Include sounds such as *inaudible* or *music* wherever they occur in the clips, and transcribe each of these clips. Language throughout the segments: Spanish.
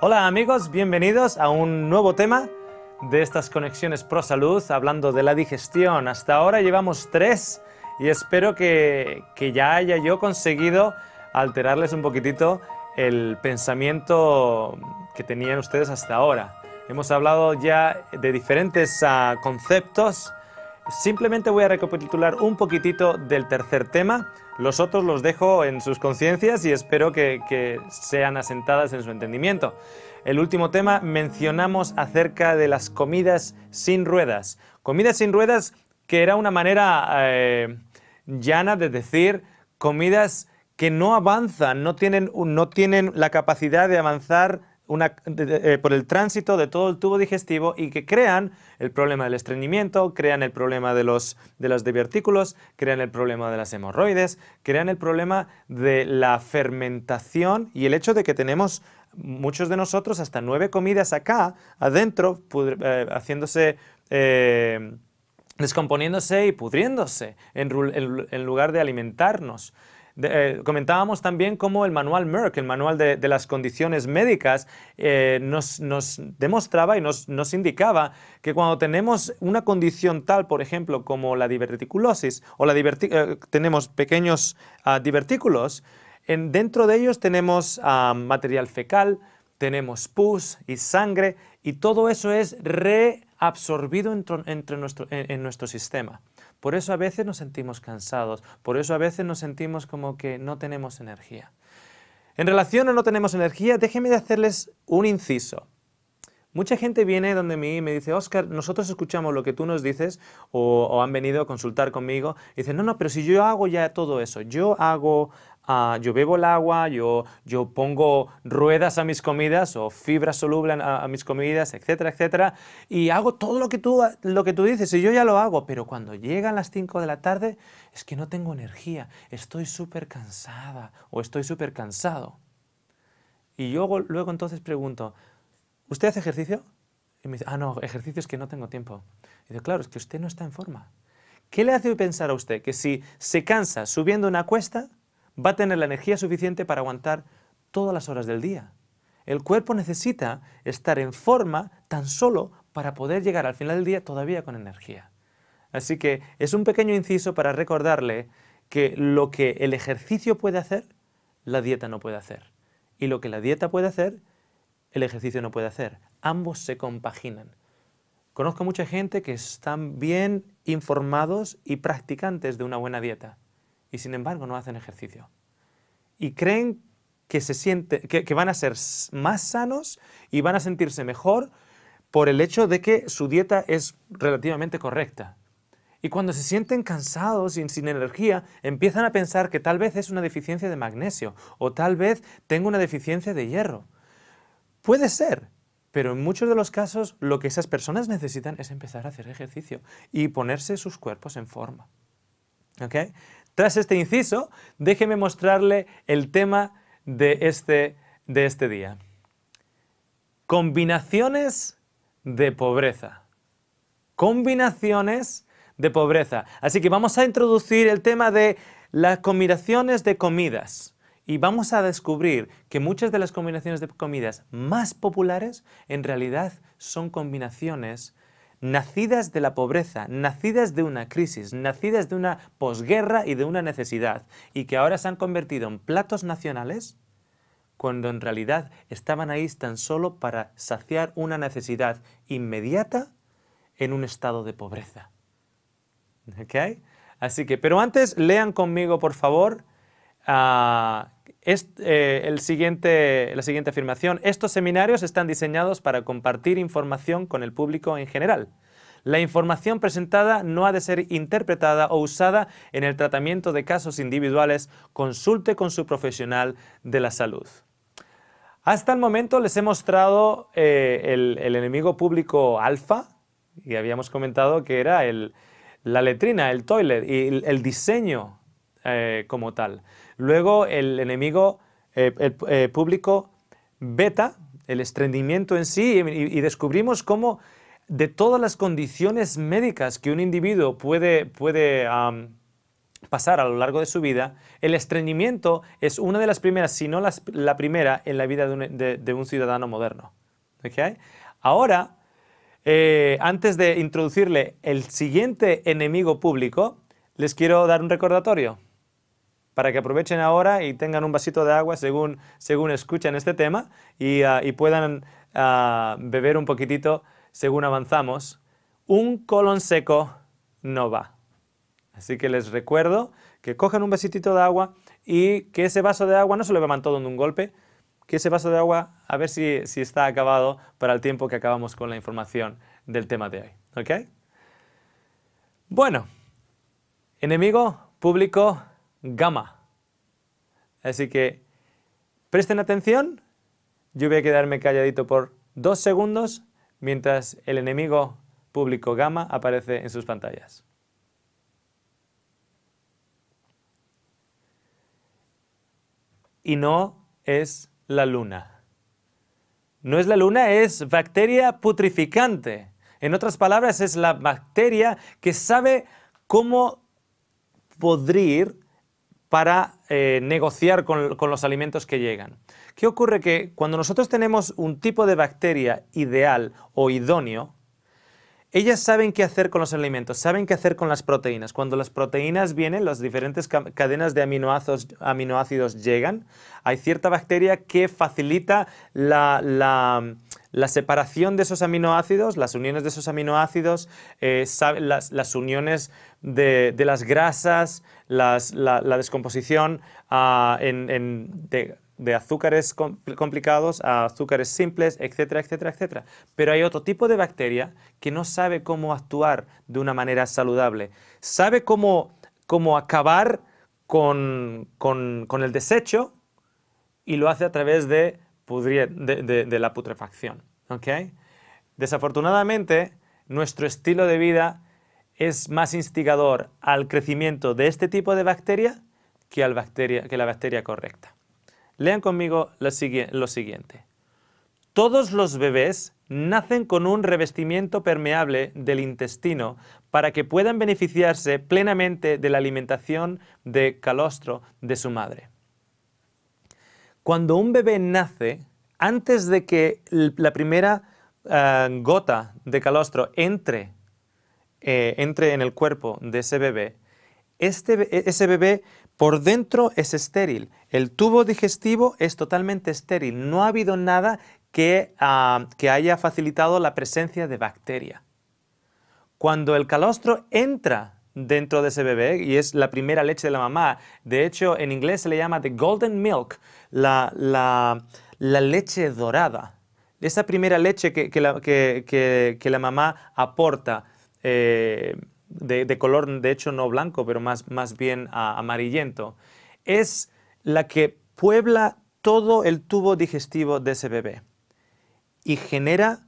Hola amigos, bienvenidos a un nuevo tema de estas conexiones pro salud, hablando de la digestión. Hasta ahora llevamos tres y espero que, ya haya yo conseguido alterarles un poquitito el pensamiento que tenían ustedes hasta ahora. Hemos hablado ya de diferentes ah, conceptos. Simplemente voy a recapitular un poquitito del tercer tema los otros los dejo en sus conciencias y espero que, sean asentadas en su entendimiento. El último tema mencionamos acerca de las comidas sin ruedas. Comidas sin ruedas que era una manera eh, llana de decir comidas que no avanzan, no tienen, no tienen la capacidad de avanzar eh, por el tránsito de todo el tubo digestivo y que crean el problema del estreñimiento, crean el problema de los, de divertículos, crean el problema de las hemorroides, crean el problema de la fermentación y el hecho de que tenemos muchos de nosotros hasta nueve comidas acá, adentro, eh, haciéndose... Eh, descomponiéndose y pudriéndose en lugar de alimentarnos. Eh, comentábamos también cómo el manual Merck, el manual de, las condiciones médicas, eh, nos, demostraba y nos, indicaba que cuando tenemos una condición tal, por ejemplo, como la diverticulosis, o eh, tenemos pequeños ah, divertículos, dentro de ellos tenemos ah, material fecal, tenemos pus y sangre, y todo eso es reabsorbido en nuestro sistema. Por eso a veces nos sentimos cansados, por eso a veces nos sentimos como que no tenemos energía. En relación a no tenemos energía, déjenme de hacerles un inciso. Mucha gente viene donde mí y me dice, Oscar, nosotros escuchamos lo que tú nos dices o, o han venido a consultar conmigo. Y dicen, no, no, pero si yo hago ya todo eso, yo hago yo bebo el agua, yo, yo pongo ruedas a mis comidas o fibra soluble a, mis comidas, etcétera, etcétera, y hago todo lo que, tú, lo que tú dices y yo ya lo hago, pero cuando llegan las 5 de la tarde es que no tengo energía, estoy súper cansada o estoy súper cansado. Y yo luego entonces pregunto, ¿usted hace ejercicio? Y me dice, ah, no, ejercicio es que no tengo tiempo. Y digo, claro, es que usted no está en forma. ¿Qué le hace pensar a usted que si se cansa subiendo una cuesta, va a tener la energía suficiente para aguantar todas las horas del día. El cuerpo necesita estar en forma tan solo para poder llegar al final del día todavía con energía. Así que es un pequeño inciso para recordarle que lo que el ejercicio puede hacer, la dieta no puede hacer. Y lo que la dieta puede hacer, el ejercicio no puede hacer. Ambos se compaginan. Conozco mucha gente que están bien informados y practicantes de una buena dieta, y sin embargo no hacen ejercicio. Y creen que, se siente, que, van a ser más sanos y van a sentirse mejor por el hecho de que su dieta es relativamente correcta. Y cuando se sienten cansados y sin energía, empiezan a pensar que tal vez es una deficiencia de magnesio o tal vez tengo una deficiencia de hierro. Puede ser, pero en muchos de los casos lo que esas personas necesitan es empezar a hacer ejercicio y ponerse sus cuerpos en forma. ¿Okay? Tras este inciso, déjeme mostrarle el tema de este, de este día. Combinaciones de pobreza. Combinaciones de pobreza. Así que vamos a introducir el tema de las combinaciones de comidas. Y vamos a descubrir que muchas de las combinaciones de comidas más populares en realidad son combinaciones nacidas de la pobreza, nacidas de una crisis, nacidas de una posguerra y de una necesidad, y que ahora se han convertido en platos nacionales, cuando en realidad estaban ahí tan solo para saciar una necesidad inmediata en un estado de pobreza. ¿Ok? Así que, pero antes lean conmigo, por favor, ah, eh, la siguiente afirmación. Estos seminarios están diseñados para compartir información con el público en general. La información presentada no ha de ser interpretada o usada en el tratamiento de casos individuales. Consulte con su profesional de la salud. Hasta el momento les he mostrado eh, el, enemigo público alfa y habíamos comentado que era la letrina, el toilet y el, diseño eh, como tal. Luego el enemigo eh, eh, público beta, el estreñimiento en sí, y, descubrimos cómo de todas las condiciones médicas que un individuo puede, pasar a lo largo de su vida, el estreñimiento es una de las primeras, si no la primera, en la vida de un, ciudadano moderno. Ahora, eh, antes de introducirle el siguiente enemigo público, les quiero dar un recordatorio para que aprovechen ahora y tengan un vasito de agua según, según escuchan este tema y, ah, puedan ah, beber un poquitito según avanzamos. Un colon seco no va. Así que les recuerdo que cojan un vasito de agua y que ese vaso de agua no se lo beban todo en un golpe, que ese vaso de agua a ver si, si está acabado para el tiempo que acabamos con la información del tema de hoy. ¿Ok? Bueno, enemigo, público, gamma. Así que presten atención, yo voy a quedarme calladito por dos segundos mientras el enemigo público gamma aparece en sus pantallas. Y no es la luna. No es la luna, es bacteria putrificante. En otras palabras, es la bacteria que sabe cómo podrir para eh, negociar con, los alimentos que llegan. ¿Qué ocurre? Que cuando nosotros tenemos un tipo de bacteria ideal o idóneo, ellas saben qué hacer con los alimentos, saben qué hacer con las proteínas. Cuando las proteínas vienen, las diferentes cadenas de aminoácidos, aminoácidos llegan, hay cierta bacteria que facilita la la separación de esos aminoácidos, las uniones de esos aminoácidos, eh, las, uniones de, las grasas, la, descomposición ah, de, azúcares complicados a azúcares simples, etcétera, etcétera, etcétera. Pero hay otro tipo de bacteria que no sabe cómo actuar de una manera saludable. Sabe cómo, cómo acabar con el desecho y lo hace a través de de, la putrefacción. Desafortunadamente, nuestro estilo de vida es más instigador al crecimiento de este tipo de bacteria que, al bacteria, que la bacteria correcta. Lean conmigo lo, lo siguiente. Todos los bebés nacen con un revestimiento permeable del intestino para que puedan beneficiarse plenamente de la alimentación de calostro de su madre. Cuando un bebé nace, antes de que la primera ah, gota de calostro entre, eh, entre en el cuerpo de ese bebé, este e, ese bebé por dentro es estéril. El tubo digestivo es totalmente estéril. No ha habido nada que, ah, que haya facilitado la presencia de bacteria. Cuando el calostro entra dentro de ese bebé y es la primera leche de la mamá. De hecho, en inglés se le llama the golden milk, la, leche dorada. Esa primera leche que, que, la, mamá aporta, eh, de, color de hecho no blanco, pero más, más bien amarillento, es la que puebla todo el tubo digestivo de ese bebé y genera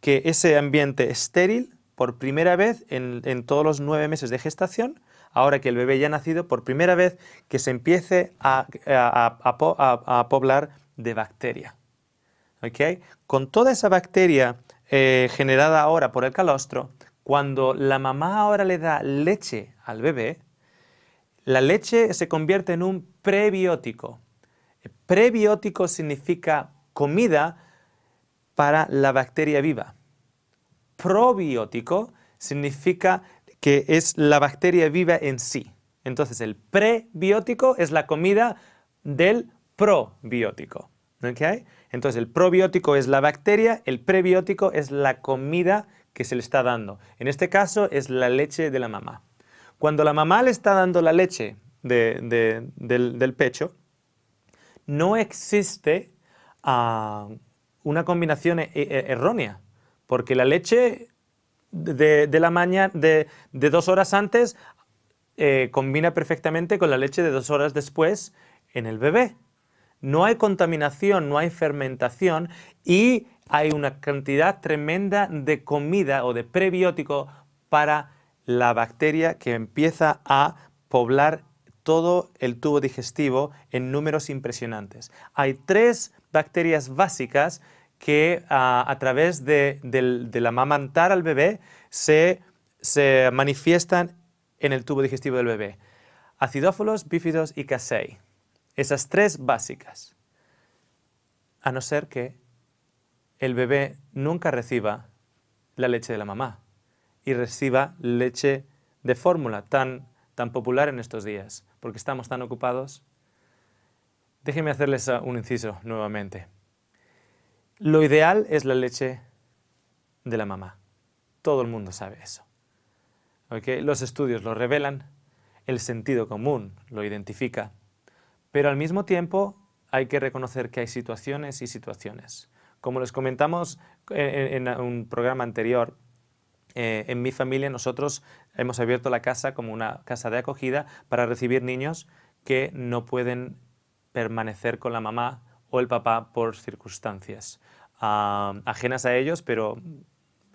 que ese ambiente estéril por primera vez en, todos los nueve meses de gestación, ahora que el bebé ya ha nacido, por primera vez que se empiece a, a, poblar de bacteria. Con toda esa bacteria eh, generada ahora por el calostro, cuando la mamá ahora le da leche al bebé, la leche se convierte en un prebiótico. prebiótico significa comida para la bacteria viva probiótico significa que es la bacteria viva en sí. Entonces el prebiótico es la comida del probiótico. Entonces el probiótico es la bacteria, el prebiótico es la comida que se le está dando. En este caso es la leche de la mamá. Cuando la mamá le está dando la leche del, pecho, no existe ah, una combinación e, e, errónea porque la leche de, la mañana, de, dos horas antes, eh, combina perfectamente con la leche de dos horas después en el bebé. No hay contaminación, no hay fermentación y hay una cantidad tremenda de comida o de prebiótico para la bacteria que empieza a poblar todo el tubo digestivo en números impresionantes. Hay tres bacterias básicas que ah, a, través de, la del, al bebé se, manifiestan en el tubo digestivo del bebé. Acidófilos, bífidos y casei. Esas tres básicas. A no ser que el bebé nunca reciba la leche de la mamá y reciba leche de fórmula tan, tan popular en estos días, porque estamos tan ocupados. Déjenme hacerles ah, un inciso nuevamente. Lo ideal es la leche de la mamá. Todo el mundo sabe eso. Los estudios lo revelan, el sentido común lo identifica, pero al mismo tiempo hay que reconocer que hay situaciones y situaciones. Como les comentamos en, un programa anterior, eh, en mi familia nosotros hemos abierto la casa como una casa de acogida para recibir niños que no pueden permanecer con la mamá o el papá por circunstancias ah, ajenas a ellos, pero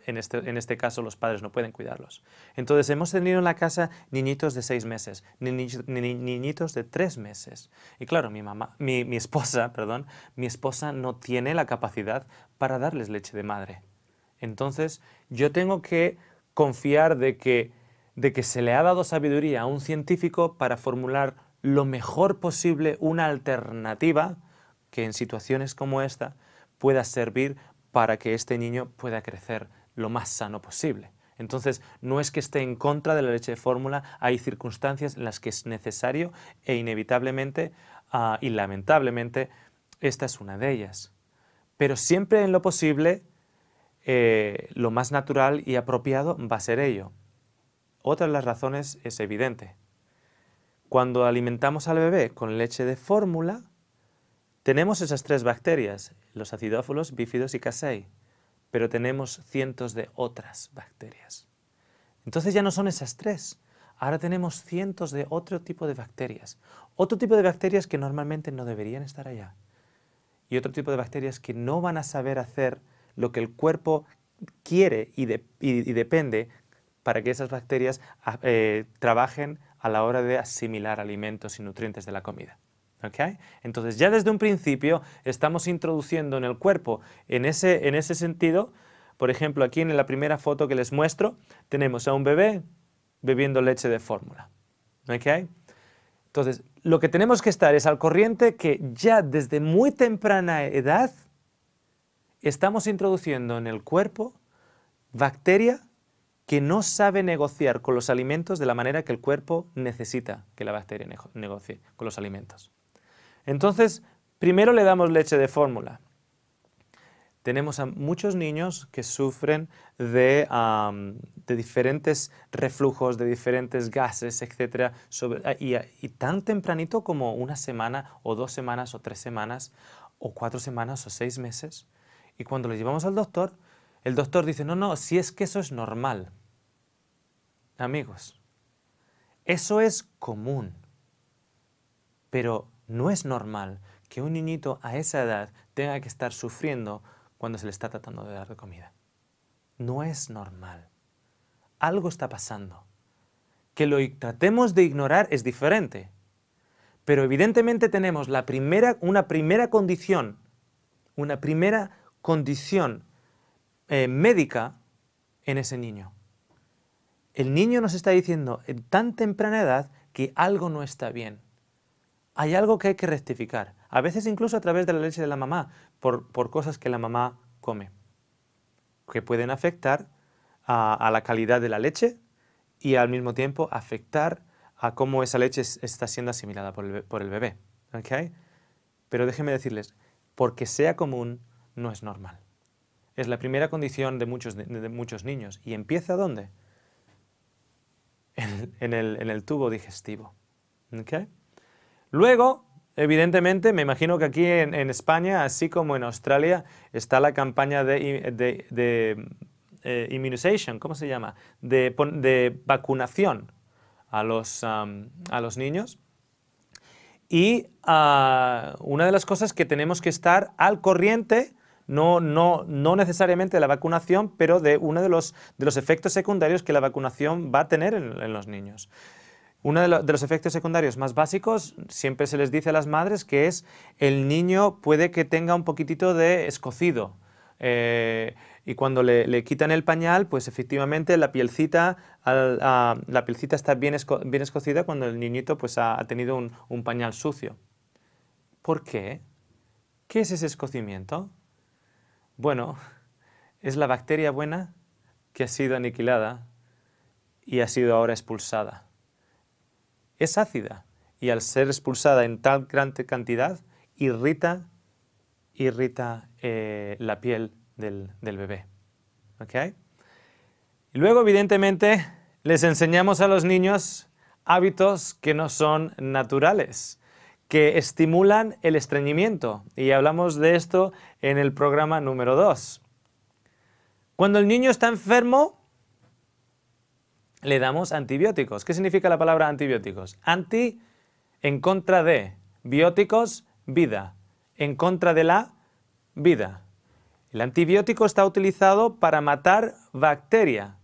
este, en este, caso los padres no pueden cuidarlos. Entonces hemos tenido en la casa niñitos de seis meses, niñitos de tres meses. Y claro, mi, mamá, mi, esposa, *laughs* perdón, mi esposa no tiene la capacidad para darles leche de madre. Entonces yo tengo que confiar de que, de que se le ha dado sabiduría a un científico para formular lo mejor posible una alternativa que en situaciones como esta pueda servir para que este niño pueda crecer lo más sano posible. Entonces, no es que esté en contra de la leche de fórmula, hay circunstancias en las que es necesario e inevitablemente ah, y lamentablemente esta es una de ellas. Pero siempre en lo posible, eh, lo más natural y apropiado va a ser ello. Otra de las razones es evidente. Cuando alimentamos al bebé con leche de fórmula, tenemos esas tres bacterias, los acidófilos, bífidos y casei, pero tenemos cientos de otras bacterias. Entonces ya no son esas tres, ahora tenemos cientos de otro tipo de bacterias, otro tipo de bacterias que normalmente no deberían estar allá y otro tipo de bacterias que no van a saber hacer lo que el cuerpo quiere y, depende para que esas bacterias ah, eh, trabajen a la hora de asimilar alimentos y nutrientes de la comida. Entonces ya desde un principio estamos introduciendo en el cuerpo, en ese, sentido, por ejemplo aquí en la primera foto que les muestro, tenemos a un bebé bebiendo leche de fórmula. Entonces lo que tenemos que estar es al corriente que ya desde muy temprana edad estamos introduciendo en el cuerpo bacteria que no sabe negociar con los alimentos de la manera que el cuerpo necesita que la bacteria negocie con los alimentos. Entonces, primero le damos leche de fórmula. Tenemos a muchos niños que sufren de, diferentes reflujos, de diferentes gases, etc. Ah, y, tan tempranito como una semana o dos semanas o tres semanas o cuatro semanas o seis meses. Y cuando lo llevamos al doctor, el doctor dice, no, no, si es que eso es normal. Amigos, eso es común. Pero no es normal que un niñito a esa edad tenga que estar sufriendo cuando se le está tratando de dar de comida. No es normal. Algo está pasando. Que lo tratemos de ignorar es diferente. Pero evidentemente tenemos una primera condición, una primera condición eh, médica en ese niño. El niño nos está diciendo en tan temprana edad que algo no está bien hay algo que hay que rectificar, a veces incluso a través de la leche de la mamá, por, cosas que la mamá come, que pueden afectar a, la calidad de la leche y al mismo tiempo afectar a cómo esa leche está siendo asimilada por el, bebé. Pero déjenme decirles, porque sea común no es normal. Es la primera condición de muchos, de, muchos niños. ¿Y empieza dónde? En, el, tubo digestivo. ¿okay? Luego, evidentemente, me imagino que aquí en, España, así como en Australia, está la campaña de, de, eh, ¿cómo se llama? De, vacunación a los, niños. Y ah, una de las cosas que tenemos que estar al corriente, no, necesariamente de la vacunación, pero de uno de los, efectos secundarios que la vacunación va a tener en los niños. Uno de, los efectos secundarios más básicos siempre se les dice a las madres que es el niño puede que tenga un poquitito de escocido. Eh, y cuando le, quitan el pañal, pues efectivamente la pielcita, la pielcita está bien, escocida cuando el niñito pues, ha, tenido un, un pañal sucio. ¿Por qué? ¿Qué es ese escocimiento? Bueno, es la bacteria buena que ha sido aniquilada y ha sido ahora expulsada es ácida y al ser expulsada en tal gran cantidad irrita, irrita eh, la piel del, bebé. luego, evidentemente, les enseñamos a los niños hábitos que no son naturales, que estimulan el estreñimiento. Y hablamos de esto en el programa número 2. Cuando el niño está enfermo, le damos antibióticos. ¿Qué significa la palabra antibióticos? Anti, en contra de, bióticos, vida, en contra de la vida. El antibiótico está utilizado para matar bacteria.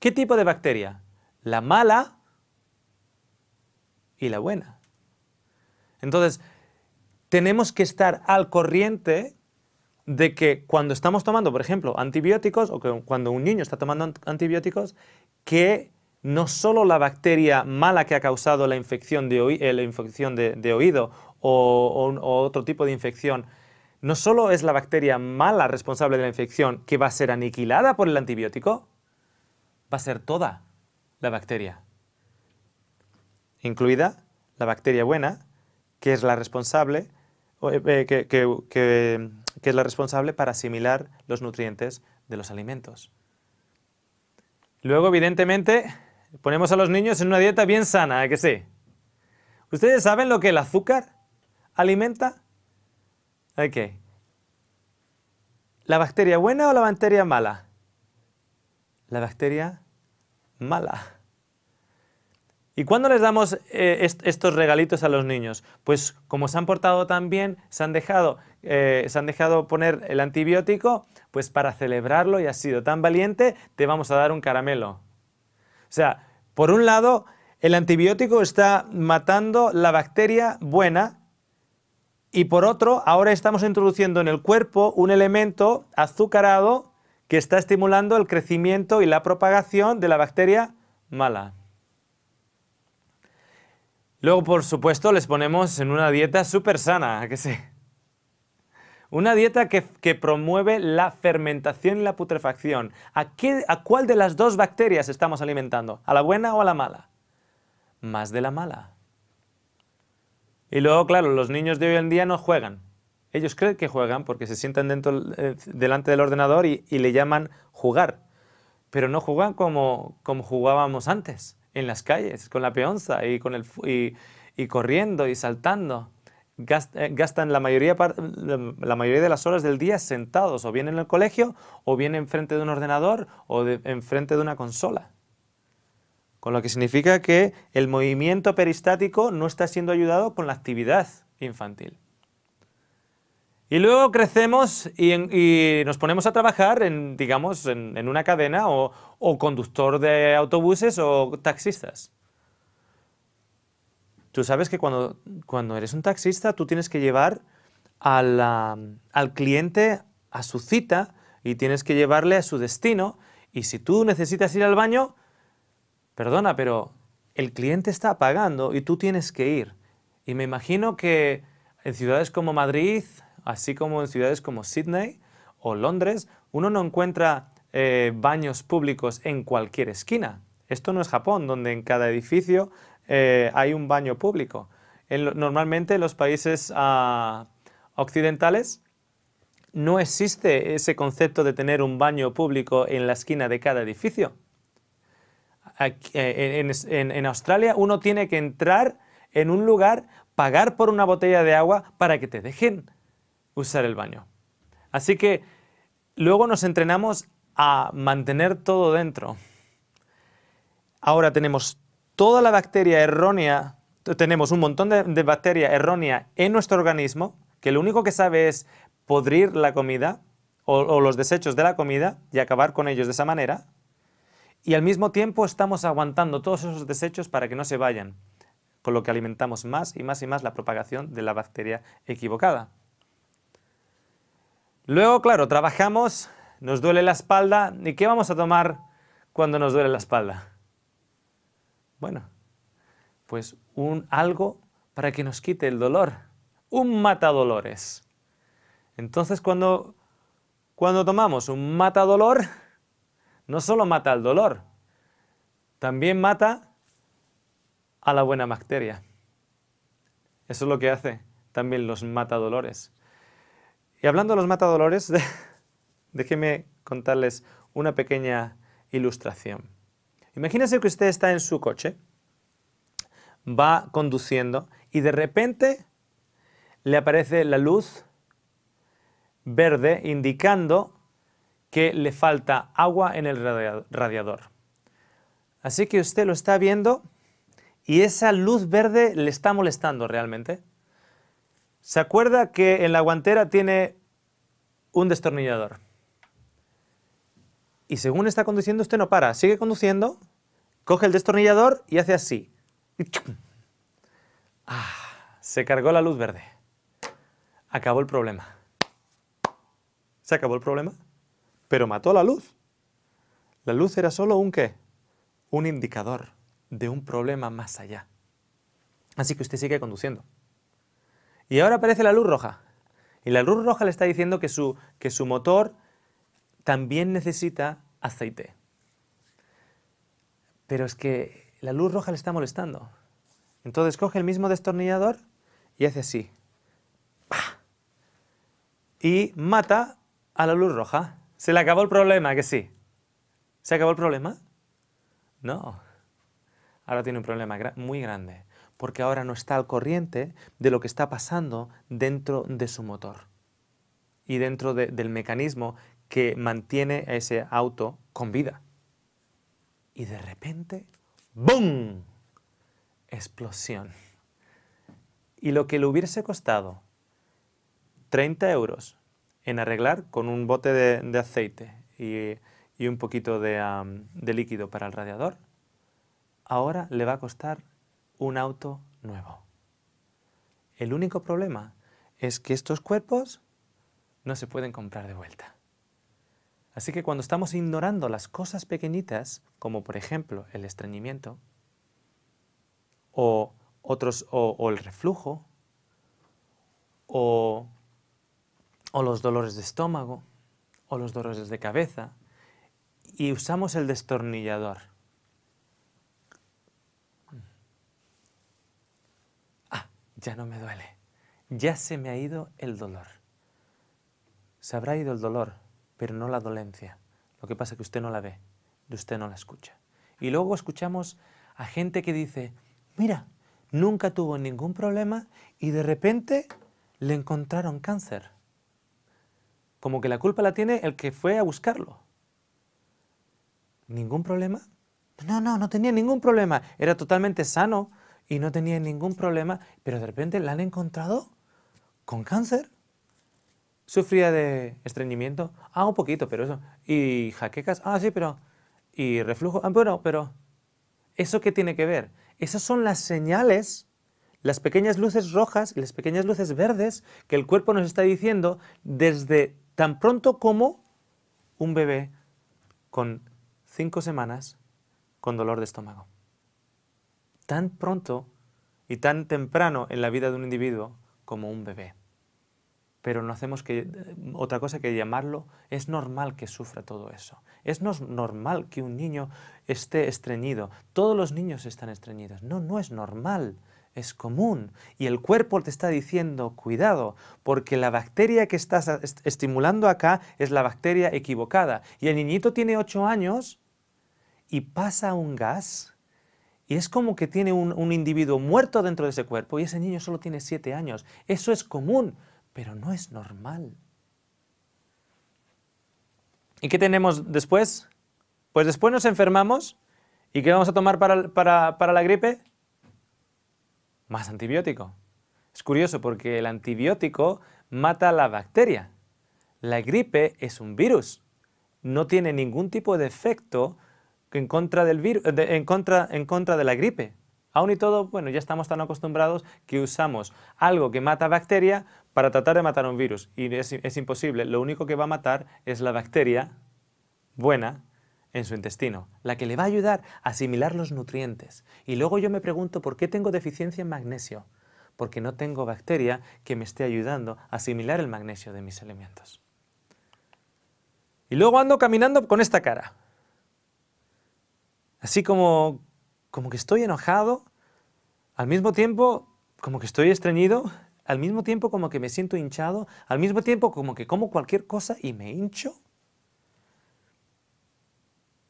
¿Qué tipo de bacteria? La mala y la buena. Entonces, tenemos que estar al corriente de que cuando estamos tomando, por ejemplo, antibióticos, o cuando un niño está tomando antibióticos, que no solo la bacteria mala que ha causado la infección de, eh, oído o, otro tipo de infección, no solo es la bacteria mala responsable de la infección que va a ser aniquilada por el antibiótico, va a ser toda la bacteria, incluida la bacteria buena, que es la responsable, eh, eh, que es la responsable para asimilar los nutrientes de los alimentos. Luego, evidentemente, Ponemos a los niños en una dieta bien sana, que sí? ¿Ustedes saben lo que el azúcar alimenta? ¿La bacteria buena o la bacteria mala? La bacteria mala. ¿Y cuándo les damos eh, estos regalitos a los niños? Pues como se han portado tan bien, se han, dejado, eh, se han dejado poner el antibiótico, pues para celebrarlo y has sido tan valiente, te vamos a dar un caramelo. O sea, por un lado, el antibiótico está matando la bacteria buena y por otro, ahora estamos introduciendo en el cuerpo un elemento azucarado que está estimulando el crecimiento y la propagación de la bacteria mala. Luego, por supuesto, les ponemos en una dieta súper sana, que una dieta que, promueve la fermentación y la putrefacción. ¿A, cuál de las dos bacterias estamos alimentando? ¿A la buena o a la mala? Más de la mala. Y luego, claro, los niños de hoy en día no juegan. Ellos creen que juegan porque se sientan eh, delante del ordenador y, le llaman jugar. Pero no juegan como, como jugábamos antes, en las calles, con la peonza y corriendo y saltando. Eh, gastan la mayoría, de las horas del día sentados, o bien en el colegio, o bien enfrente de un ordenador, o enfrente de una consola. Con lo que significa que el movimiento peristático no está siendo ayudado con la actividad infantil. Y luego crecemos y, nos ponemos a trabajar en, digamos, en, una cadena o conductor de autobuses o taxistas. Tú sabes que cuando, eres un taxista, tú tienes que llevar al, cliente a su cita y tienes que llevarle a su destino. Y si tú necesitas ir al baño, perdona, pero el cliente está pagando y tú tienes que ir. Y me imagino que en ciudades como Madrid, así como en ciudades como Sydney o Londres, uno no encuentra eh, baños públicos en cualquier esquina. Esto no es Japón, donde en cada edificio eh, hay un baño público. normalmente en los países ah, occidentales no existe ese concepto de tener un baño público en la esquina de cada edificio. Eh, en, en, Australia uno tiene que entrar en un lugar, pagar por una botella de agua para que te dejen usar el baño. Así que luego nos entrenamos a mantener todo dentro. Ahora tenemos toda la bacteria errónea, tenemos un montón de, bacteria errónea en nuestro organismo, que lo único que sabe es podrir la comida o, o los desechos de la comida y acabar con ellos de esa manera, y al mismo tiempo estamos aguantando todos esos desechos para que no se vayan, con lo que alimentamos más y más y más la propagación de la bacteria equivocada. Luego, claro, trabajamos, nos duele la espalda, ¿y qué vamos a tomar cuando nos duele la espalda? Bueno, pues un algo para que nos quite el dolor, un matadolores. Entonces cuando, tomamos un matadolor, no solo mata el dolor, también mata a la buena bacteria. Eso es lo que hace también los matadolores. Y hablando de los matadolores, *laughs* déjenme contarles una pequeña ilustración. Imagínese que usted está en su coche, va conduciendo y de repente le aparece la luz verde indicando que le falta agua en el radiador. Así que usted lo está viendo y esa luz verde le está molestando realmente. ¿Se acuerda que en la guantera tiene un destornillador? y según está conduciendo usted no para, sigue conduciendo, coge el destornillador y hace así. Ah, se cargó la luz verde. Acabó el problema. Se acabó el problema, pero mató la luz. La luz era solo un qué? Un indicador de un problema más allá. Así que usted sigue conduciendo. Y ahora aparece la luz roja. Y la luz roja le está diciendo que su, que su motor también necesita aceite. Pero es que la luz roja le está molestando. Entonces coge el mismo destornillador y hace así. Y mata a la luz roja. Se le acabó el problema, que sí. ¿Se acabó el problema? No. Ahora tiene un problema muy grande, porque ahora no está al corriente de lo que está pasando dentro de su motor y dentro del mecanismo que mantiene a ese auto con vida. Y de repente, ¡boom! Explosión. Y lo que le hubiese costado 30 euros en arreglar con un bote de, aceite y, un poquito de líquido para el radiador, ahora le va a costar un auto nuevo. El único problema es que estos cuerpos no se pueden comprar de vuelta. Así que cuando estamos ignorando las cosas pequeñitas, como por ejemplo el estreñimiento, o, otros, o, el reflujo, o, o los dolores de estómago, o los dolores de cabeza, y usamos el destornillador. Ah, ya no me duele. Ya se me ha ido el dolor. Se habrá ido el dolor, pero no la dolencia. Lo que pasa es que usted no la ve, y usted no la escucha. Y luego escuchamos a gente que dice, mira, nunca tuvo ningún problema y de repente le encontraron cáncer. Como que la culpa la tiene el que fue a buscarlo. ¿Ningún problema? No, no, no tenía ningún problema. Era totalmente sano y no tenía ningún problema, pero de repente la han encontrado con cáncer. ¿Sufría de estreñimiento? Ah, un poquito, pero eso. ¿Y jaquecas? Ah, sí, pero... ¿Y reflujo? Ah, bueno, pero... ¿Eso qué tiene que ver? Esas son las señales, las pequeñas luces rojas y las pequeñas luces verdes que el cuerpo nos está diciendo desde tan pronto como un bebé con cinco semanas con dolor de estómago. Tan pronto y tan temprano en la vida de un individuo como un bebé pero no hacemos que, eh, otra cosa que llamarlo, es normal que sufra todo eso. Es no normal que un niño esté estreñido. Todos los niños están estreñidos. No, no es normal es común y el cuerpo te está diciendo cuidado porque la bacteria que estás estimulando acá es la bacteria equivocada y el niñito tiene 8 años y pasa un gas y es como que tiene un, individuo muerto dentro de ese cuerpo y ese niño solo tiene 7 años. Eso es común pero no es normal. ¿Y qué tenemos después? Pues después nos enfermamos y ¿qué vamos a tomar para, la gripe? Más antibiótico. Es curioso porque el antibiótico mata la bacteria. La gripe es un virus. No tiene ningún tipo de efecto en contra, del contra, en contra de la gripe. Aún y todo, bueno, ya estamos tan acostumbrados que usamos algo que mata bacteria para tratar de matar un virus. Y es, es imposible, lo único que va a matar es la bacteria buena en su intestino, la que le va a ayudar a asimilar los nutrientes. Y luego yo me pregunto, ¿por qué tengo deficiencia en magnesio? Porque no tengo bacteria que me esté ayudando a asimilar el magnesio de mis alimentos. Y luego ando caminando con esta cara. Así como, como que estoy enojado, al mismo tiempo como que estoy estreñido, al mismo tiempo como que me siento hinchado, al mismo tiempo como que como cualquier cosa y me hincho.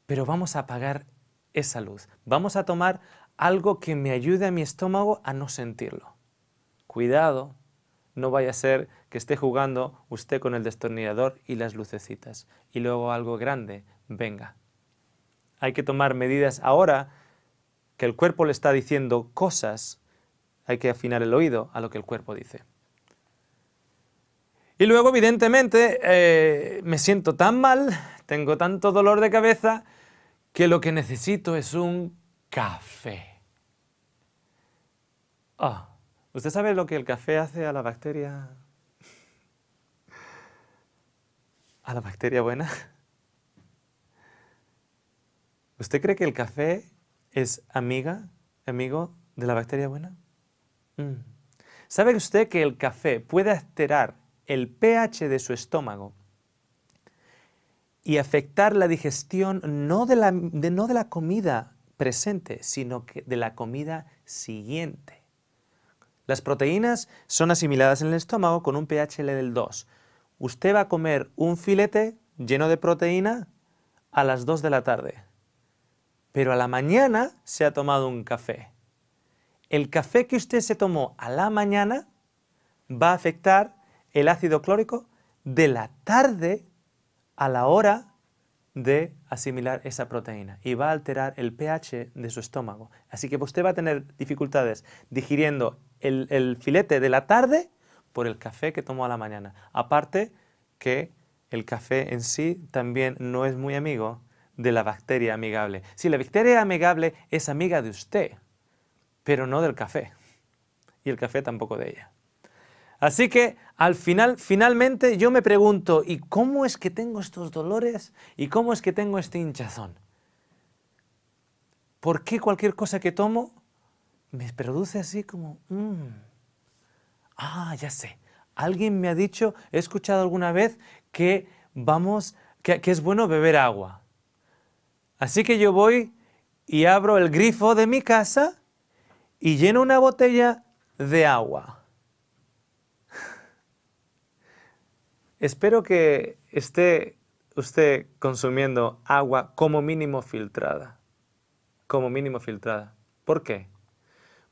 Pero vamos a apagar esa luz, vamos a tomar algo que me ayude a mi estómago a no sentirlo. Cuidado, no vaya a ser que esté jugando usted con el destornillador y las lucecitas y luego algo grande venga. Hay que tomar medidas ahora que el cuerpo le está diciendo cosas, hay que afinar el oído a lo que el cuerpo dice. Y luego, evidentemente, eh, me siento tan mal, tengo tanto dolor de cabeza, que lo que necesito es un café. Ah, ¿Usted sabe lo que el café hace a la bacteria? ¿A la bacteria buena? ¿Usted cree que el café es amiga, amigo de la bacteria buena? Mm. ¿Sabe usted que el café puede alterar el pH de su estómago y afectar la digestión no de la, comida presente, sino de la comida siguiente? Las proteínas son asimiladas en el estómago con un pH del 2. Usted va a comer un filete lleno de proteína a las 2 de la tarde pero a la mañana se ha tomado un café. El café que usted se tomó a la mañana va a afectar el ácido clórico de la tarde a la hora de asimilar esa proteína y va a alterar el pH de su estómago. Así que usted va a tener dificultades digiriendo el, filete de la tarde por el café que tomó a la mañana. Aparte que el café en sí también no es muy amigo de la bacteria amigable. Si la bacteria amigable es amiga de usted, pero no del café. Y el café tampoco de ella. Así que al final, finalmente yo me pregunto, ¿y cómo es que tengo estos dolores? ¿Y cómo es que tengo este hinchazón? ¿Por qué cualquier cosa que tomo me produce así como, mm, ah, ya sé, alguien me ha dicho, he escuchado alguna vez que vamos, que es bueno beber agua. Así que yo voy y abro el grifo de mi casa y lleno una botella de agua. *laughs* Espero que esté usted consumiendo agua como mínimo filtrada. Como mínimo filtrada. ¿Por qué?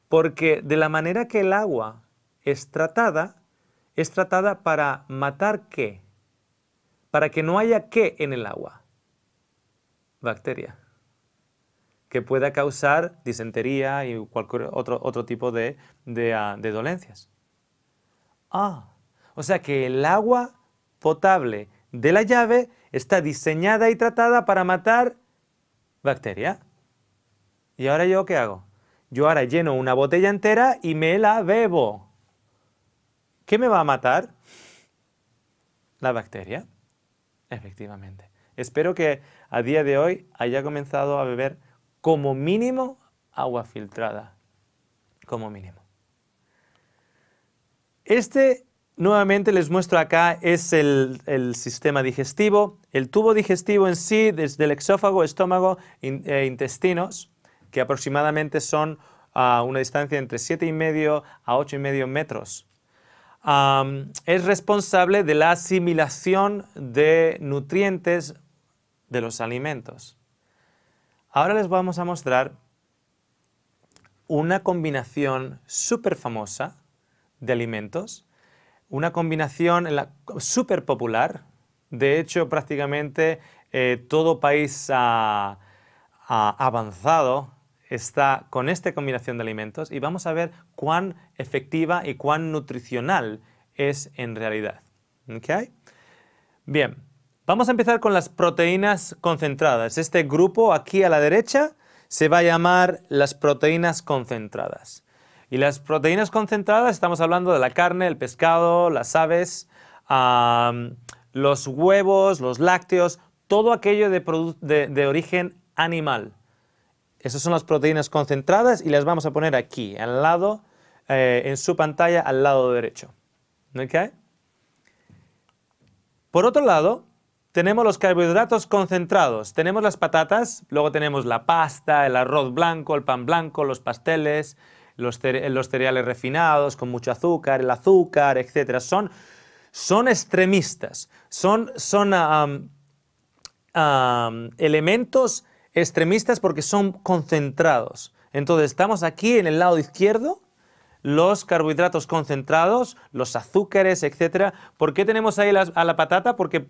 Porque de la manera que el agua es tratada, es tratada para matar qué? Para que no haya qué en el agua bacteria, que pueda causar disentería y cualquier otro, otro tipo ah, de, dolencias. Ah, o sea que el agua potable de la llave está diseñada y tratada para matar bacteria. ¿Y ahora yo qué hago? Yo ahora lleno una botella entera y me la bebo. ¿Qué me va a matar? La bacteria. Efectivamente. Espero que a día de hoy haya comenzado a beber como mínimo agua filtrada. Como mínimo. Este, nuevamente les muestro acá, es el, sistema digestivo, el tubo digestivo en sí, desde el exófago, estómago e intestinos, que aproximadamente son a una distancia entre 7,5 a 8,5 metros. es responsable de la asimilación de nutrientes de los alimentos. Ahora les vamos a mostrar una combinación súper famosa de alimentos, una combinación súper popular. De hecho, prácticamente eh, todo país ha avanzado está con esta combinación de alimentos y vamos a ver cuán efectiva y cuán nutricional es en realidad. ¿Okay? Bien, Vamos a empezar con las proteínas concentradas. Este grupo aquí a la derecha se va a llamar las proteínas concentradas. Y las proteínas concentradas estamos hablando de la carne, el pescado, las aves, los huevos, los lácteos, todo aquello de, origen animal. Esas son las proteínas concentradas y las vamos a poner aquí, al lado, eh, en su pantalla, al lado derecho. Por otro lado, tenemos los carbohidratos concentrados. Tenemos las patatas, luego tenemos la pasta, el arroz blanco, el pan blanco, los pasteles, los, cereales refinados con mucho azúcar, el azúcar, etc. Son, son extremistas, son, son elementos extremistas porque son concentrados. Entonces estamos aquí en el lado izquierdo los carbohidratos concentrados, los azúcares, etcétera. ¿Por qué tenemos ahí a la patata? Porque,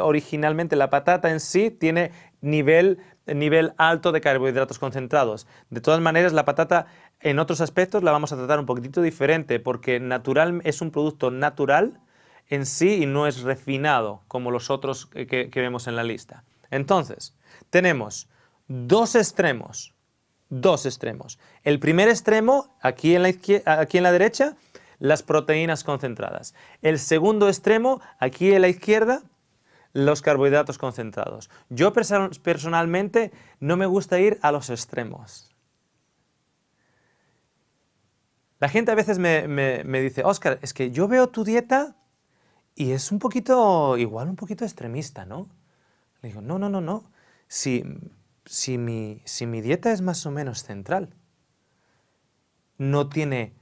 originalmente la patata en sí tiene nivel, alto de carbohidratos concentrados. De todas maneras, la patata en otros aspectos la vamos a tratar un poquitito diferente porque natural, es un producto natural en sí y no es refinado como los otros que vemos en la lista. Entonces, tenemos dos extremos dos extremos. El primer extremo, aquí en la, aquí en la derecha, las proteínas concentradas. El segundo extremo, aquí en la izquierda, los carbohidratos concentrados. Yo personalmente no me gusta ir a los extremos. La gente a veces me, dice, Oscar, es que yo veo tu dieta y es un poquito, igual un poquito extremista, ¿no? Le digo, no, no, no, no. Si si mi, dieta es más o menos central, no tiene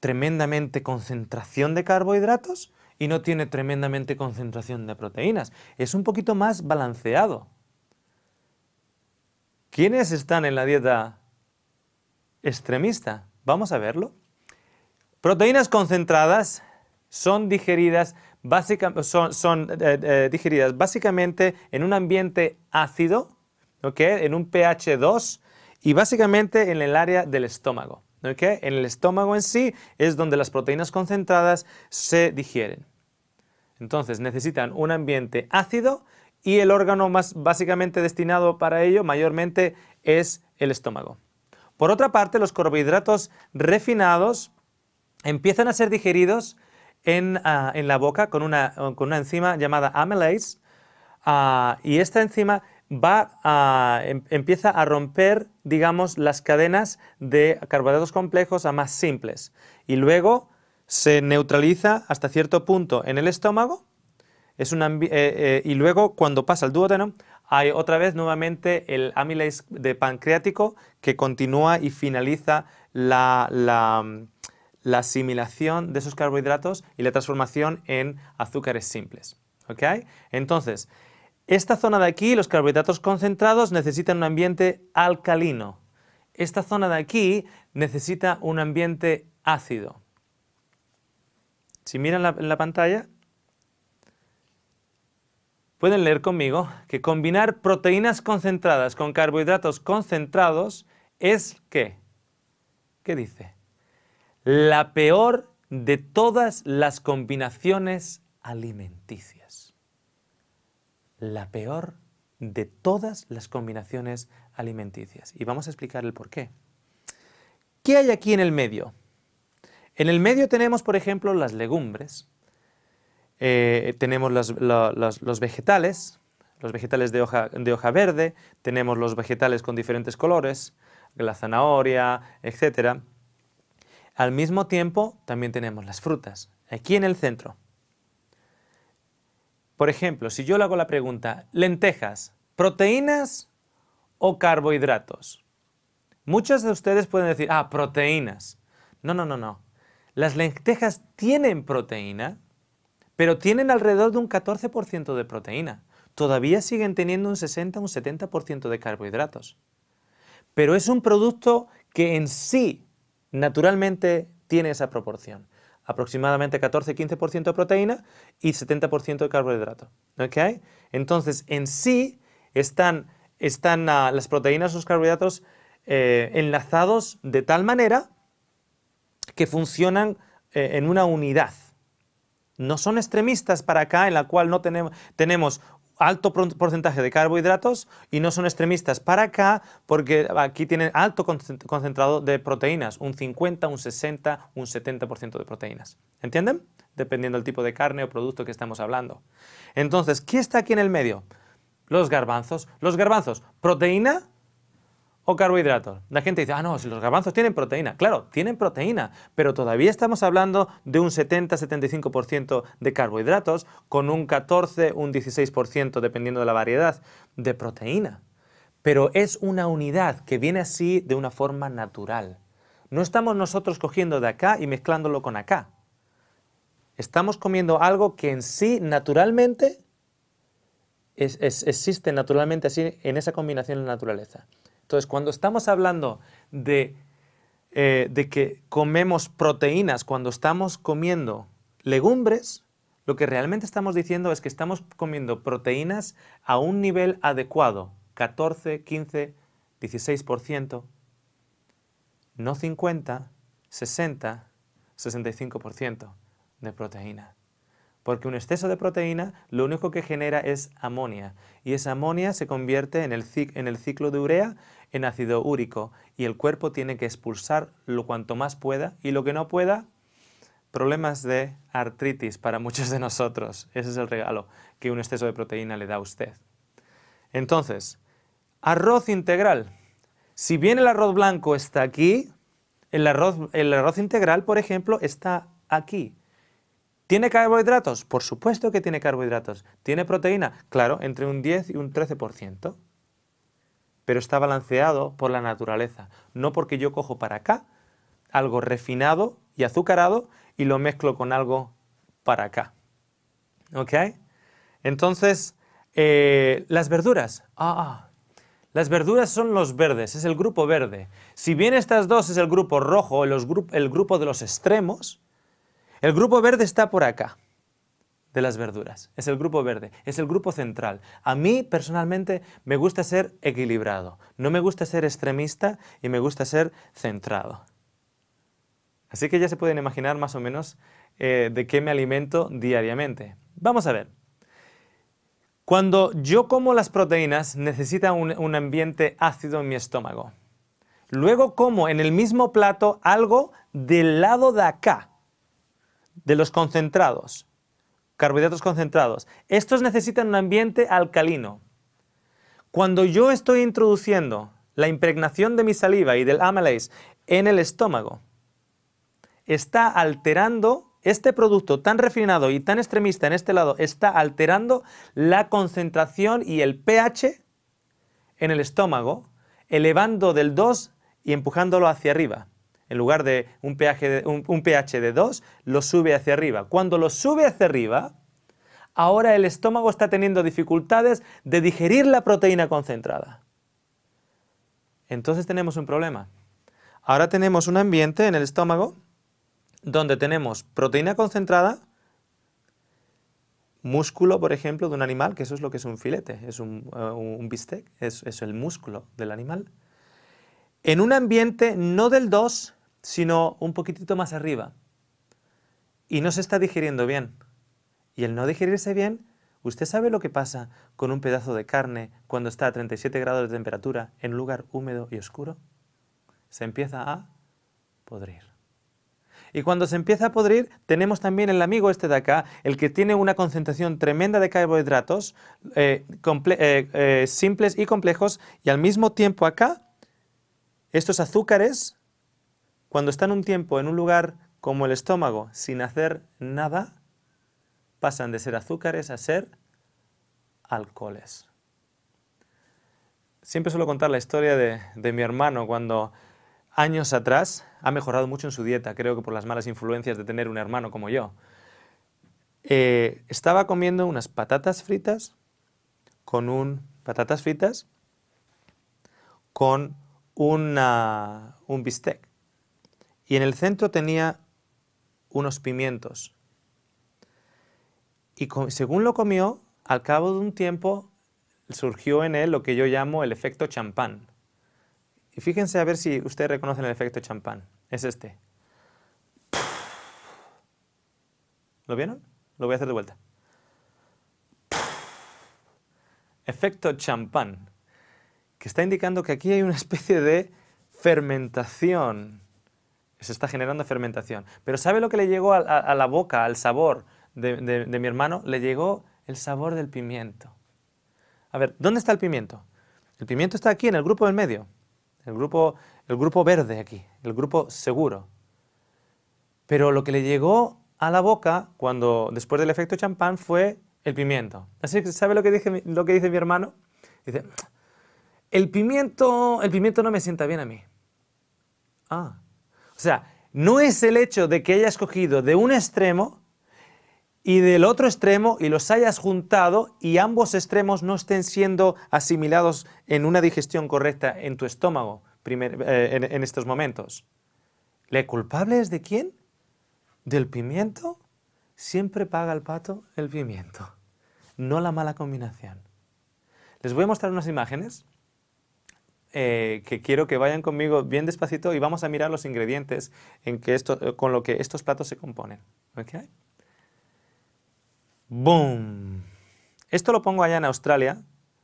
tremendamente concentración de carbohidratos y no tiene tremendamente concentración de proteínas. Es un poquito más balanceado. ¿Quiénes están en la dieta extremista? Vamos a verlo. Proteínas concentradas son digeridas, son, eh, eh, digeridas básicamente en un ambiente ácido en un pH 2 y básicamente en el área del estómago, En el estómago en sí es donde las proteínas concentradas se digieren. Entonces necesitan un ambiente ácido y el órgano más básicamente destinado para ello mayormente es el estómago. Por otra parte, los carbohidratos refinados empiezan a ser digeridos en, ah, la boca con una, enzima llamada amylase ah, y esta enzima va a, em, empieza a romper, digamos, las cadenas de carbohidratos complejos a más simples. Y luego se neutraliza hasta cierto punto en el estómago. Es eh, eh, y luego, cuando pasa el duodeno, hay otra vez nuevamente el amilase de pancreático que continúa y finaliza la, mm, la asimilación de esos carbohidratos y la transformación en azúcares simples. ¿Ok? Entonces, esta zona de aquí, los carbohidratos concentrados, necesitan un ambiente alcalino. Esta zona de aquí necesita un ambiente ácido. Si miran la, en la pantalla, pueden leer conmigo que combinar proteínas concentradas con carbohidratos concentrados es ¿qué? ¿Qué dice? La peor de todas las combinaciones alimenticias la peor de todas las combinaciones alimenticias. Y vamos a explicar el por qué. ¿Qué hay aquí en el medio? En el medio tenemos, por ejemplo, las legumbres, eh, tenemos los vegetales, los vegetales de hoja, de hoja verde, tenemos los vegetales con diferentes colores, la zanahoria, etc. Al mismo tiempo, también tenemos las frutas, aquí en el centro. Por ejemplo, si yo le hago la pregunta, lentejas, ¿proteínas o carbohidratos? Muchos de ustedes pueden decir, ah, proteínas. No, no, no, no. Las lentejas tienen proteína, pero tienen alrededor de un 14% de proteína. Todavía siguen teniendo un 60, un 70% de carbohidratos. Pero es un producto que en sí naturalmente tiene esa proporción aproximadamente 14-15% de proteína y 70% de carbohidrato. Entonces, en sí están, están ah, las proteínas, los carbohidratos eh, enlazados de tal manera que funcionan eh, en una unidad. No son extremistas para acá en la cual no tenemos, tenemos alto porcentaje de carbohidratos y no son extremistas para acá porque aquí tienen alto concentrado de proteínas, un 50, un 60, un 70% de proteínas. ¿Entienden? Dependiendo del tipo de carne o producto que estamos hablando. Entonces, ¿qué está aquí en el medio? Los garbanzos. Los garbanzos, proteína o carbohidratos. La gente dice, ah, no, si los garbanzos tienen proteína. Claro, tienen proteína, pero todavía estamos hablando de un 70-75% de carbohidratos con un 14, un 16%, dependiendo de la variedad, de proteína. Pero es una unidad que viene así de una forma natural. No estamos nosotros cogiendo de acá y mezclándolo con acá. Estamos comiendo algo que en sí naturalmente existe naturalmente así en esa combinación de la naturaleza. Entonces, cuando estamos hablando eh, de, que comemos proteínas, cuando estamos comiendo legumbres, lo que realmente estamos diciendo es que estamos comiendo proteínas a un nivel adecuado, 14, 15, 16%, no 50, 60, 65% de proteína porque un exceso de proteína lo único que genera es amonia, y esa amonia se convierte en el, en el ciclo de urea en ácido úrico, y el cuerpo tiene que expulsar lo cuanto más pueda, y lo que no pueda, problemas de artritis para muchos de nosotros. Ese es el regalo que un exceso de proteína le da a usted. Entonces, arroz integral. Si bien el arroz blanco está aquí, el arroz, el arroz integral, por ejemplo, está aquí. ¿Tiene carbohidratos? Por supuesto que tiene carbohidratos. ¿Tiene proteína? Claro, entre un 10 y un 13%. Pero está balanceado por la naturaleza, no porque yo cojo para acá algo refinado y azucarado y lo mezclo con algo para acá. ¿Ok? Entonces, eh, las verduras. Ah, ah, las verduras son los verdes, es el grupo verde. Si bien estas dos es el grupo rojo, el grupo de los extremos, el grupo verde está por acá, de las verduras. Es el grupo verde, es el grupo central. A mí, personalmente, me gusta ser equilibrado. No me gusta ser extremista y me gusta ser centrado. Así que ya se pueden imaginar más o menos eh, de qué me alimento diariamente. Vamos a ver. Cuando yo como las proteínas, necesita un ambiente ácido en mi estómago. Luego como en el mismo plato algo del lado de acá, de los concentrados, carbohidratos concentrados, estos necesitan un ambiente alcalino. Cuando yo estoy introduciendo la impregnación de mi saliva y del amalase en el estómago, está alterando este producto tan refinado y tan extremista en este lado, está alterando la concentración y el pH en el estómago, elevando del 2 y empujándolo hacia arriba. En lugar de un pH de, un, pH de 2, lo sube hacia arriba. Cuando lo sube hacia arriba, ahora el estómago está teniendo dificultades de digerir la proteína concentrada. Entonces tenemos un problema. Ahora tenemos un ambiente en el estómago donde tenemos proteína concentrada, músculo, por ejemplo, de un animal, que eso es lo que es un filete, es un, eh, bistec, es el músculo del animal en un ambiente no del 2, sino un poquitito más arriba. Y no se está digiriendo bien. Y el no digerirse bien, usted sabe lo que pasa con un pedazo de carne cuando está a 37 grados de temperatura en un lugar húmedo y oscuro. Se empieza a podrir. Y cuando se empieza a podrir, tenemos también el amigo este de acá, el que tiene una concentración tremenda de carbohidratos eh, eh, eh, simples y complejos, y al mismo tiempo acá estos azúcares, cuando están un tiempo en un lugar como el estómago sin hacer nada, pasan de ser azúcares a ser alcoholes. Siempre suelo contar la historia de, mi hermano cuando años atrás ha mejorado mucho en su dieta, creo que por las malas influencias de tener un hermano como yo. Eh, estaba comiendo unas patatas fritas con un patatas fritas con un bistec y en el centro tenía unos pimientos. Y según lo comió, al cabo de un tiempo surgió en él lo que yo llamo el efecto champán. Y fíjense a ver si ustedes reconocen el efecto champán. Es este. ¿Lo vieron? Lo voy a hacer de vuelta. Efecto champán que está indicando que aquí hay una *laughs* especie de fermentación. Se está generando fermentación. Pero ¿sabe lo que le llegó a, la boca, al sabor de, mi hermano? Le llegó el sabor del pimiento. A ver, ¿dónde está el pimiento? El pimiento está aquí, en el grupo del medio. El grupo, el grupo verde aquí, el grupo seguro. Pero lo que le llegó a la boca cuando después del efecto champán fue el pimiento. Así que, ¿sabe lo que, lo que dice mi hermano? Dice, el pimiento, el pimiento no me sienta bien a mí. Ah, o sea, no es el hecho de que hayas cogido de un extremo y del otro extremo y los hayas juntado y ambos extremos no estén siendo asimilados en una digestión correcta en tu estómago eh, en, en, estos momentos. ¿Le culpable es de quién? ¿Del pimiento? Siempre paga el pato el pimiento, no la mala combinación. Les voy a mostrar unas imágenes eh, que quiero que vayan conmigo bien despacito y vamos a mirar los ingredientes en eh, con lo que estos platos se componen. ¡Boom! Esto lo pongo allá en Australia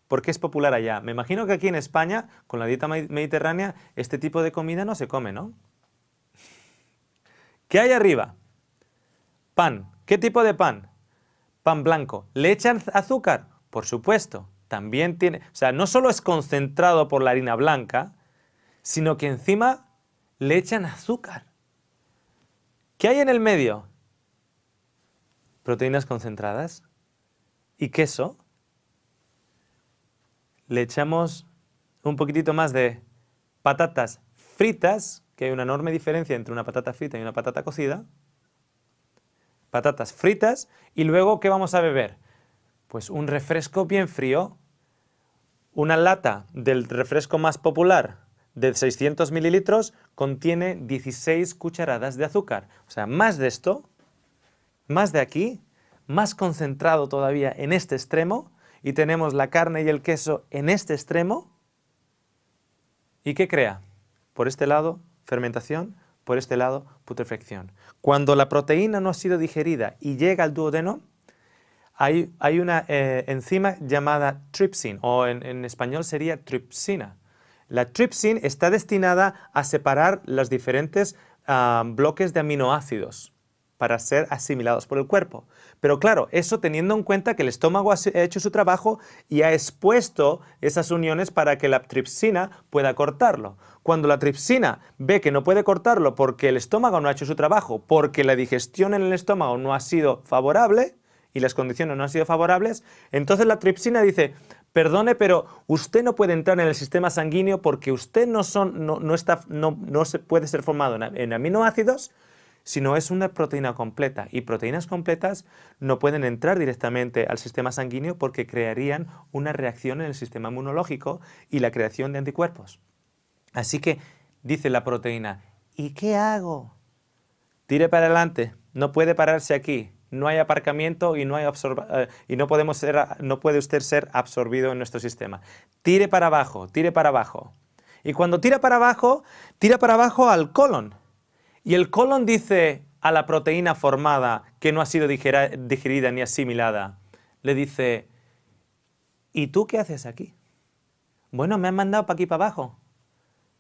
porque es popular allá. Me imagino que aquí en España, con la dieta mediterránea, este tipo de comida no se come, ¿no? ¿Qué hay arriba? Pan. ¿Qué tipo de pan? Pan blanco. ¿Le echan azúcar? Por supuesto también tiene, o sea, no solo es concentrado por la harina blanca, sino que encima le echan azúcar. ¿Qué hay en el medio? Proteínas concentradas y queso. Le echamos un poquitito más de patatas fritas, que hay una enorme diferencia entre una patata frita y una patata cocida. Patatas fritas y luego, ¿qué vamos a beber? Pues un refresco bien frío, una lata del refresco más popular de 600 mililitros contiene 16 cucharadas de azúcar. O sea, más de esto, más de aquí, más concentrado todavía en este extremo, y tenemos la carne y el queso en este extremo, ¿y qué crea? Por este lado, fermentación, por este lado, putrefacción. Cuando la proteína no ha sido digerida y llega al duodeno, hay, una eh, enzima llamada tripsin, o en, español sería tripsina. La tripsin está destinada a separar los diferentes ah, bloques de aminoácidos para ser asimilados por el cuerpo. Pero claro, eso teniendo en cuenta que el estómago ha hecho su trabajo y ha expuesto esas uniones para que la tripsina pueda cortarlo. Cuando la tripsina ve que no puede cortarlo porque el estómago no ha hecho su trabajo, porque la digestión en el estómago no ha sido favorable, y las condiciones no han sido favorables, entonces la tripsina dice, perdone, pero usted no puede entrar en el sistema sanguíneo porque usted no, son, no, se puede ser formado en, en aminoácidos, sino es una proteína completa. Y proteínas completas no pueden entrar directamente al sistema sanguíneo porque crearían una reacción en el sistema inmunológico y la creación de anticuerpos. Así que dice la proteína, ¿y qué hago? Tire para adelante, no puede pararse aquí no hay aparcamiento y no, hay eh, y no, podemos no puede usted ser absorbido en nuestro sistema. Tire para abajo, tire para abajo. Y cuando tira para abajo, tira para abajo al colon. Y el colon dice a la proteína formada que no ha sido digerida ni asimilada, le dice, ¿y tú qué haces aquí? Bueno, me han mandado para aquí para abajo.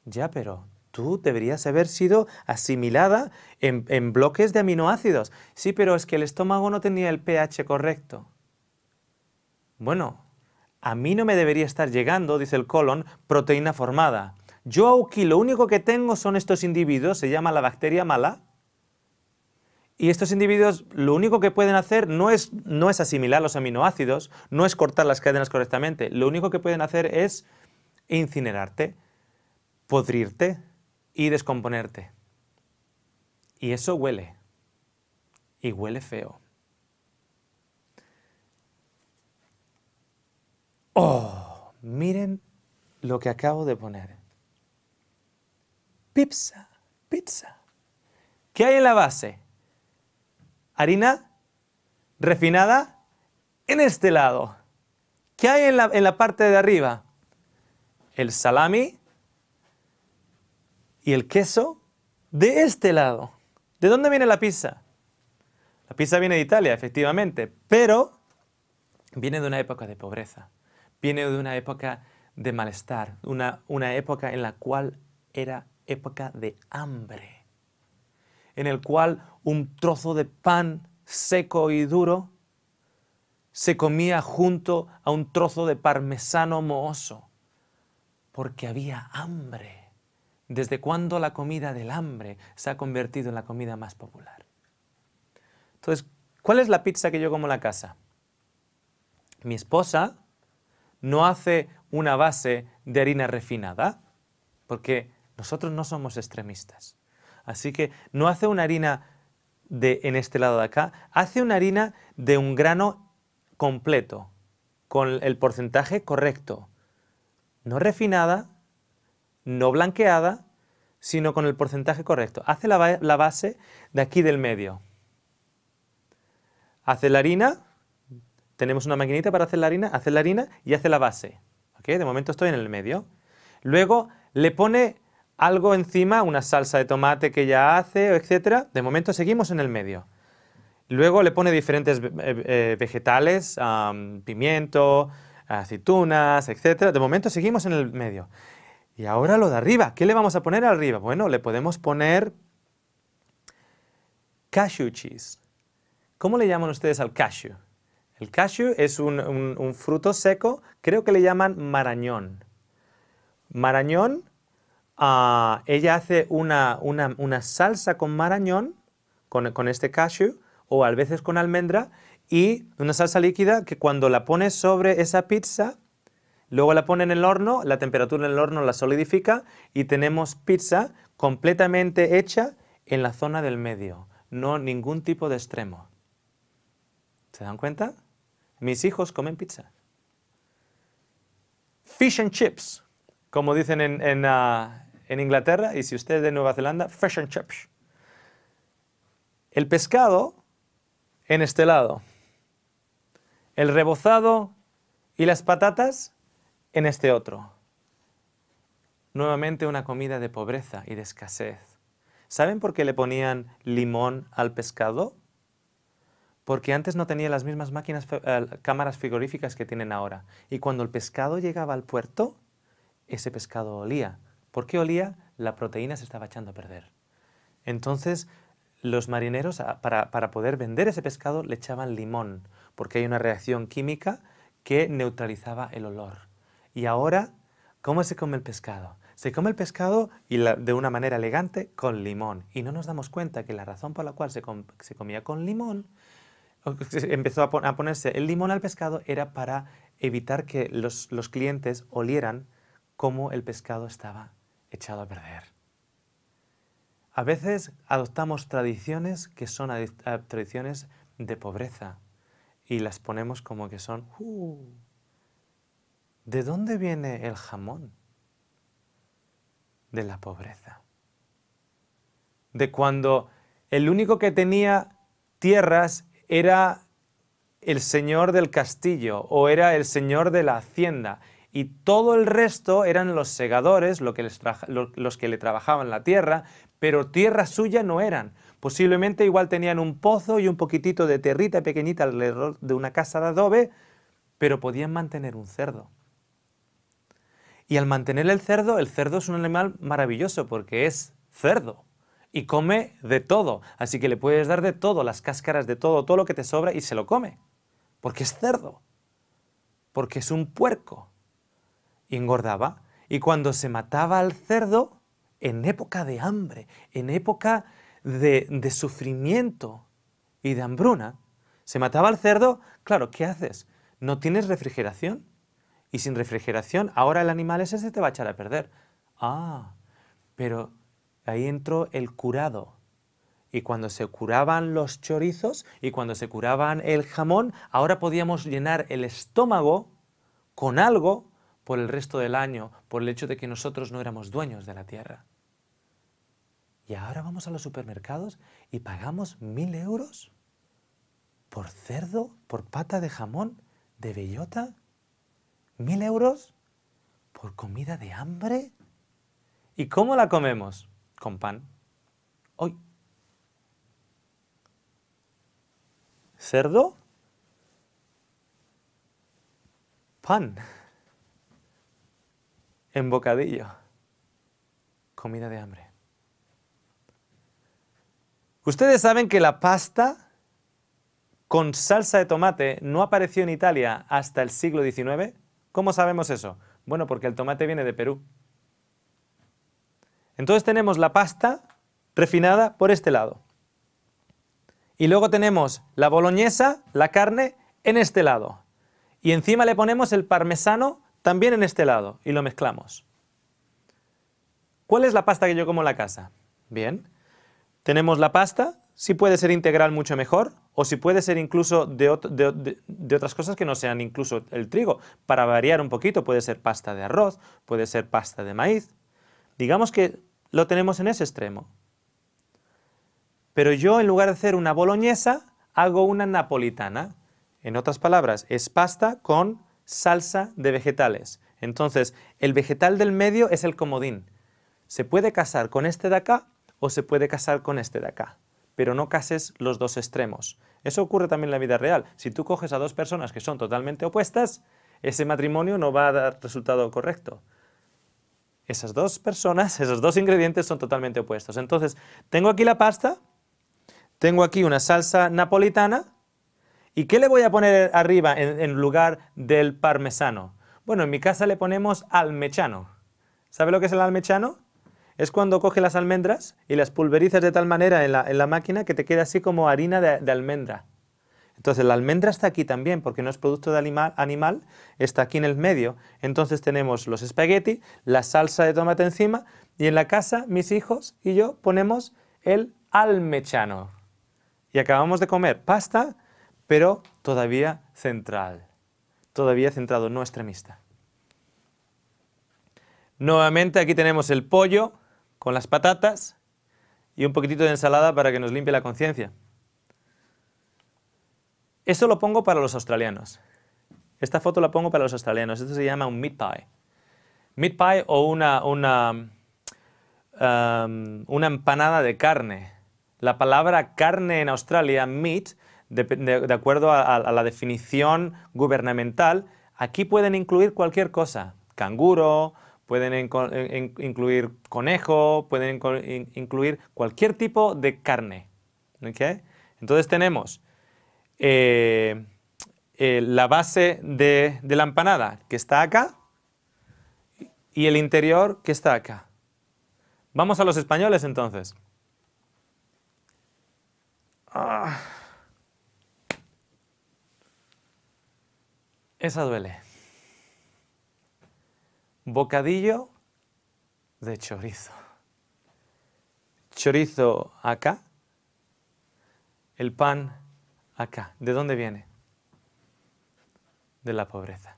Ya, pero tú deberías haber sido asimilada en, bloques de aminoácidos. Sí, pero es que el estómago no tenía el pH correcto. Bueno, a mí no me debería estar llegando, dice el colon, proteína formada. Yo aquí lo único que tengo son estos individuos, se llama la bacteria mala, y estos individuos lo único que pueden hacer no es asimilar los aminoácidos, no es cortar las cadenas correctamente, lo único que pueden hacer es incinerarte, podrirte, y descomponerte. Y eso huele. Y huele feo. Oh, miren lo que acabo de poner. Pizza, pizza. ¿Qué hay en la base? Harina refinada en este lado. ¿Qué hay en la, en la parte de arriba? El salami y el queso de este lado. ¿De dónde viene la pizza? La pizza viene de Italia, efectivamente, pero viene de una época de pobreza, viene de una época de malestar, una, época en la cual era época de hambre, en el cual un trozo de pan seco y duro se comía junto a un trozo de parmesano mohoso, porque había hambre. ¿Desde cuándo la comida del hambre se ha convertido en la comida más popular? Entonces, ¿cuál es la pizza que yo como en la casa? Mi esposa no hace una base de harina refinada, porque nosotros no somos extremistas. Así que no hace una harina de, en este lado de acá, hace una harina de un grano completo, con el porcentaje correcto. No refinada, no blanqueada, sino con el porcentaje correcto. Hace la, base de aquí del medio. Hace la harina, tenemos una maquinita para hacer la harina, hace la harina y hace la base. De momento estoy en el medio. Luego le pone algo encima, una salsa de tomate que ya hace, etc. De momento seguimos en el medio. Luego le pone diferentes eh, eh, vegetales, pimiento, aceitunas, etc. De momento seguimos en el medio. Y ahora lo de arriba. ¿Qué le vamos a poner arriba? Bueno, le podemos poner cashew cheese. ¿Cómo le llaman ustedes al cashew? El cashew es un, fruto seco, creo que le llaman marañón. Marañón, ah, ella hace una, salsa con marañón, con, con este cashew, o a veces con almendra, y una salsa líquida que cuando la pone sobre esa pizza Luego la ponen en el horno, la temperatura en el horno la solidifica y tenemos pizza completamente hecha en la zona del medio, no ningún tipo de extremo. ¿Se dan cuenta? Mis hijos comen pizza. Fish and chips, como dicen en, en, ah, Inglaterra, y si usted es de Nueva Zelanda, fish and chips. El pescado en este lado. el rebozado y las patatas en este otro. Nuevamente una comida de pobreza y de escasez. ¿Saben por qué le ponían limón al pescado? Porque antes no tenía las mismas máquinas, eh, cámaras frigoríficas que tienen ahora. Y cuando el pescado llegaba al puerto, ese pescado olía. ¿Por qué olía? La proteína se estaba echando a perder. Entonces, los marineros, ah, para poder vender ese pescado, le echaban limón, porque hay una reacción química que neutralizaba el olor. Y ahora, ¿cómo se come el pescado? Se come el pescado y de una manera elegante con limón. Y no nos damos cuenta que la razón por la cual se, comía con limón, empezó a, ponerse el limón al pescado, era para evitar que los, clientes olieran cómo el pescado estaba echado a perder. A veces adoptamos tradiciones que son tradiciones de pobreza y las ponemos como que son... Uh, ¿De dónde viene el jamón? De la pobreza. De cuando el único que tenía tierras era el señor del castillo o era el señor de la hacienda y todo el resto eran los segadores, los que le trabajaban la tierra, pero tierra suya no eran. Posiblemente igual tenían un pozo y un poquitito de territa pequeñita alrededor de una casa de adobe, pero podían mantener un cerdo. Y al mantener el cerdo, el cerdo es un animal maravilloso porque es cerdo y come de todo. Así que le puedes dar de todo, las cáscaras de todo, todo lo que te sobra y se lo come. Porque es cerdo. Porque es un puerco. Y engordaba. Y cuando se mataba al cerdo, en época de hambre, en época de, de sufrimiento y de hambruna, se mataba al cerdo, claro, ¿qué haces? No tienes refrigeración, y sin refrigeración, ahora el animal ese se te va a echar a perder. Ah, pero ahí entró el curado. Y cuando se curaban los chorizos y cuando se curaban el jamón, ahora podíamos llenar el estómago con algo por el resto del año, por el hecho de que nosotros no éramos dueños de la tierra. Y ahora vamos a los supermercados y pagamos mil euros por cerdo, por pata de jamón, de bellota, ¿Mil euros? ¿Por comida de hambre? ¿Y cómo la comemos? Con pan. Hoy. ¿Cerdo? Pan. *laughs* En bocadillo. Comida de hambre. Ustedes saben que la pasta con salsa de tomate no apareció en Italia hasta el siglo XIX. ¿Cómo sabemos eso? Bueno, porque el tomate viene de Perú. Entonces tenemos la pasta refinada por este lado. Y luego tenemos la boloñesa, la carne, en este lado. Y encima le ponemos el parmesano también en este lado y lo mezclamos. ¿Cuál es la pasta que yo como en la casa? Bien, tenemos la pasta si puede ser integral mucho mejor o si puede ser incluso de, otras cosas que no sean incluso el trigo. Para variar un poquito, puede ser pasta de arroz, puede ser pasta de maíz. Digamos que lo tenemos en ese extremo. Pero yo en lugar de hacer una boloñesa, hago una napolitana. En otras palabras, es pasta con salsa de vegetales. Entonces, el vegetal del medio es el comodín. Se puede casar con este de acá o se puede casar con este de acá pero no cases los dos extremos. Eso ocurre también en la vida real. Si tú coges a dos personas que son totalmente opuestas, ese matrimonio no va a dar resultado correcto. Esas dos personas, *laughs* esos dos ingredientes son totalmente opuestos. Entonces, tengo aquí la pasta, tengo aquí una salsa napolitana, ¿y qué le voy a poner arriba en, lugar del parmesano? Bueno, en mi casa le ponemos almechano. ¿Sabe lo que es el almechano? es cuando coge las almendras y las pulverizas de tal manera en la, máquina que te queda así como harina de, almendra. Entonces la almendra está aquí también, porque no es producto de animal, animal, está aquí en el medio. Entonces tenemos los espagueti, la salsa de tomate encima, y en la casa mis hijos y yo ponemos el almechano. Y acabamos de comer pasta, pero todavía central, todavía centrado, no extremista. Nuevamente aquí tenemos el pollo, con las patatas y un poquitito de ensalada para que nos limpie la conciencia. Esto lo pongo para los australianos. Esta foto la pongo para los australianos. Esto se llama un meat pie. Meat pie o una, una, um, empanada de carne. La palabra carne en Australia, meat, de, acuerdo a, la definición gubernamental, aquí pueden incluir cualquier cosa. Canguro, pueden incluir conejo, pueden incluir cualquier tipo de carne. Entonces tenemos eh, eh, la base de, la empanada que está acá y el interior que está acá. Vamos a los españoles entonces. Ah. Esa duele bocadillo de chorizo. Chorizo acá, el pan acá. ¿De dónde viene? De la pobreza.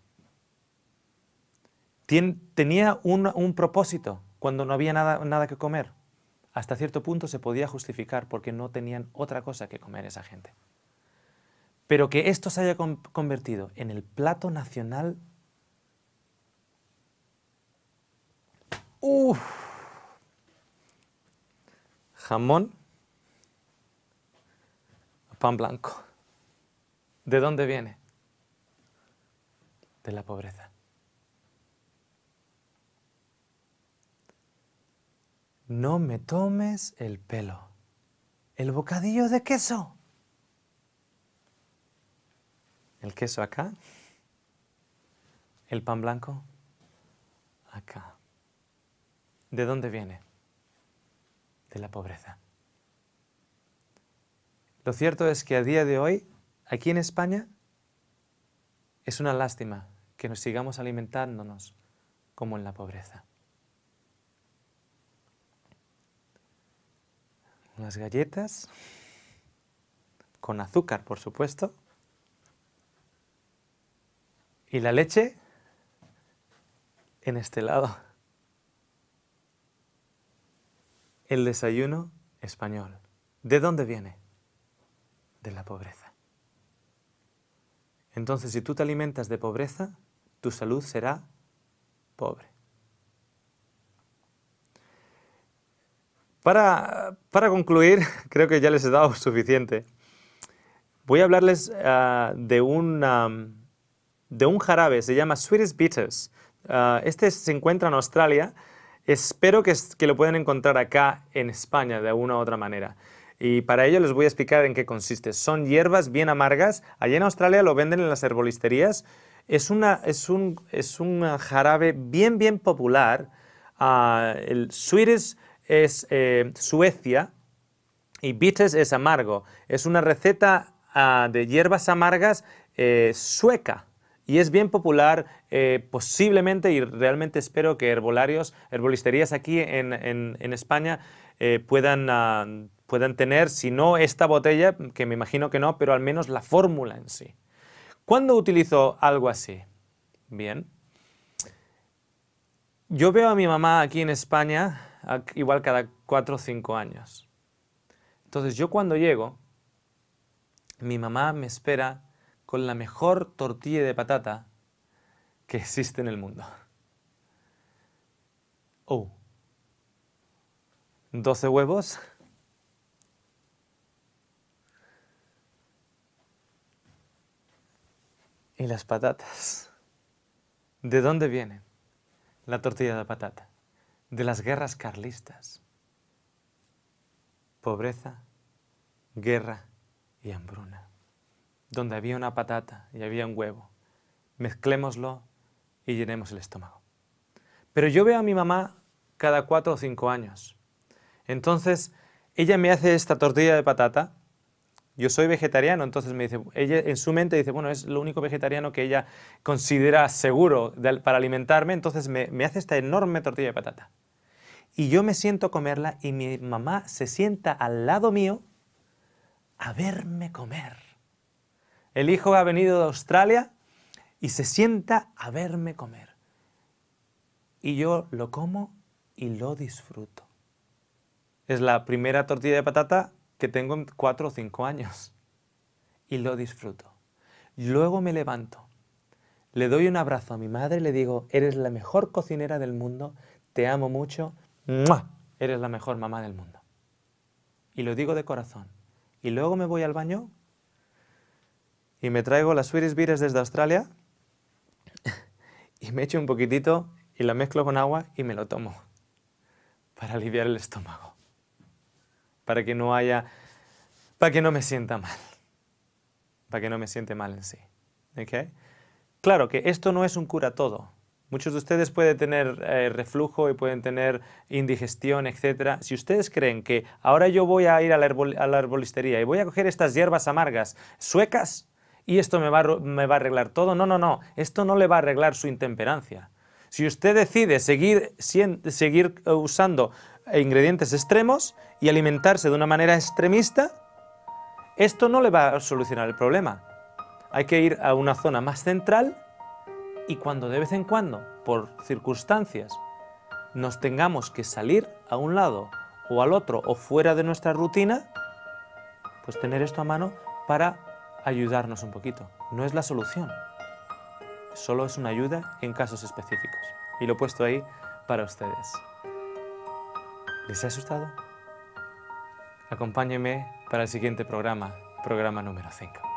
tenía un, propósito cuando no había nada, nada que comer. Hasta cierto punto se podía justificar porque no tenían otra cosa que comer esa gente. Pero que esto se haya convertido en el plato nacional Uf. Jamón pan blanco. ¿De dónde viene? De la pobreza. No me tomes el pelo. El bocadillo de queso. El queso acá. El pan blanco acá. ¿De dónde viene? De la pobreza. Lo cierto es que a día de hoy, aquí en España, es una lástima que nos sigamos alimentándonos como en la pobreza. Las galletas, con azúcar, por supuesto, y la leche en este lado. el desayuno español. ¿De dónde viene? De la pobreza. Entonces, si tú te alimentas de pobreza, tu salud será pobre. Para, concluir, *laughs* creo que ya les he dado *laughs* suficiente. Voy a hablarles ah, de, un, jarabe, se llama Swedish Bitters. Ah, este se encuentra en Australia, Espero que, lo puedan encontrar acá en España de alguna u otra manera. Y para ello les voy a explicar en qué consiste. Son hierbas bien amargas. Allí en Australia lo venden en las herbolisterías. Es, un, jarabe bien, bien popular. Ah, el Swedish es eh, Suecia y bitters es amargo. Es una receta ah, de hierbas amargas eh, sueca y es bien popular eh, posiblemente y realmente espero que herbolarios, herbolisterías aquí en, España eh, puedan, ah, puedan tener, si no esta botella, que me imagino que no, pero al menos la fórmula en sí. ¿Cuándo utilizo algo así? Bien. Yo veo a mi mamá aquí en España igual cada cuatro o cinco años. Entonces yo cuando llego, mi mamá me espera con la mejor tortilla de patata que existe en el mundo. Oh. 12 huevos. ¿Y las patatas? ¿De dónde viene La tortilla de patata. De las guerras carlistas. Pobreza, guerra y hambruna donde había una patata y había un huevo. Mezclémoslo y llenemos el estómago. Pero yo veo a mi mamá cada cuatro o cinco años. Entonces, ella me hace esta tortilla de patata. Yo soy vegetariano, entonces me dice, ella en su mente dice, bueno, es lo único vegetariano que ella considera seguro para alimentarme, entonces me, me hace esta enorme tortilla de patata. Y yo me siento a comerla y mi mamá se sienta al lado mío a verme comer. El hijo ha venido de Australia y se sienta a verme comer. Y yo lo como y lo disfruto. Es la primera tortilla de patata que tengo en cuatro o cinco años. Y lo disfruto. Luego me levanto. Le doy un abrazo a mi madre y le digo, eres la mejor cocinera del mundo, te amo mucho, ¡Mua! eres la mejor mamá del mundo. Y lo digo de corazón. Y luego me voy al baño y me traigo las Swedish Beers desde Australia y me echo un poquitito y la mezclo con agua y me lo tomo para aliviar el estómago, para que no haya, para que no me sienta mal, para que no me siente mal en sí. Claro que esto no es un cura todo. Muchos de ustedes pueden tener eh, reflujo y pueden tener indigestión, etc. Si ustedes creen que ahora yo voy a ir a la, a la, herbolistería y voy a coger estas hierbas amargas suecas y esto me va, a arreglar todo. No, no, no, esto no le va a arreglar su intemperancia. Si usted decide seguir, seguir eh, usando ingredientes extremos y alimentarse de una manera extremista, esto no le va a solucionar el problema. Hay que ir a una zona más central y cuando de vez en cuando, por circunstancias, nos tengamos que salir a un lado o al otro o fuera de nuestra rutina, pues tener esto a mano para ayudarnos un poquito. No es la solución, solo es una ayuda en casos específicos. Y lo he puesto ahí para ustedes. ¿Les ha asustado? Acompáñenme para el siguiente programa, programa número 5.